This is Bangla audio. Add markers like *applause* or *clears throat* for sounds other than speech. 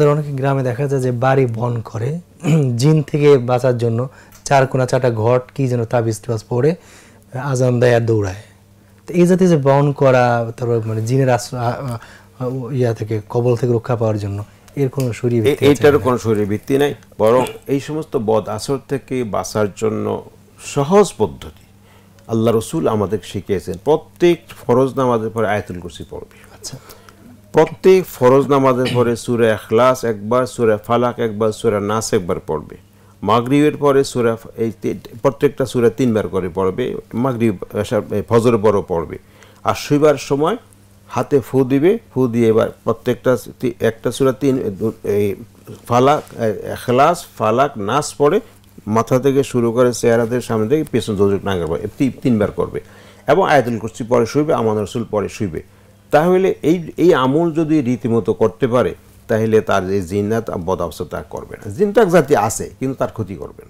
ধর অনেকে গ্রামে দেখা যায় যে বাড়ি বন করে *clears throat* জিন থেকে বাঁচার জন্য চার কোনা চাটা ঘট কি যেন তাবিজ টাজ পড়ে আজান দেয় আর দৌড়ায় তো এই জাতীয় যে বন করা তারপর মানে জিনের আশ্রয় ইয়া থেকে কবল থেকে রক্ষা পাওয়ার জন্য এর কোনো শরীর এইটার কোনো শরীর ভিত্তি নাই বরং এই সমস্ত বদ আসর থেকে বাঁচার জন্য সহজ পদ্ধতি আল্লাহ রসুল আমাদের শিখিয়েছেন প্রত্যেক ফরজ নামাজের পরে আয়তুল কুসি পড়বে আচ্ছা প্রত্যেক ফরজ নামাজের পরে সুরে এখলাস একবার সুরে ফালাক একবার সুরে নাস একবার পড়বে মাগরিবের পরে সুরে এই প্রত্যেকটা সুরে তিনবার করে পড়বে মাগরীব ফজর বড় পড়বে আর শুইবার সময় হাতে ফু দিবে ফু দিয়ে এবার প্রত্যেকটা একটা সুরা তিন এই ফালাক এখলাস ফালাক নাস পড়ে মাথা থেকে শুরু করে চেহারাদের সামনে থেকে পেছন ধৈর্য নাঙ্গার তিনবার করবে এবং আয়তুল করছি পরে শুইবে আমাদের রসুল পরে শুইবে তাহলে এই এই আমল যদি রীতিমতো করতে পারে তাহলে তার এই জিন্নাত বদাবসা করবে না জিনটাক জাতি আছে কিন্তু তার ক্ষতি করবে না